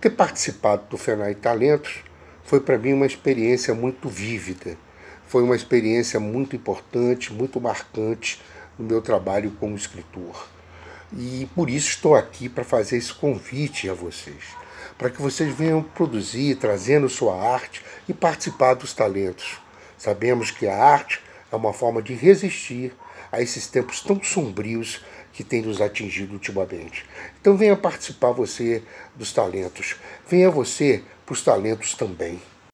Ter participado do FENAI Talentos foi para mim uma experiência muito vívida, foi uma experiência muito importante, muito marcante no meu trabalho como escritor. E por isso estou aqui para fazer esse convite a vocês, para que vocês venham produzir, trazendo sua arte e participar dos talentos. Sabemos que a arte é uma forma de resistir a esses tempos tão sombrios que tem nos atingido ultimamente. Então venha participar você dos talentos. Venha você para os talentos também.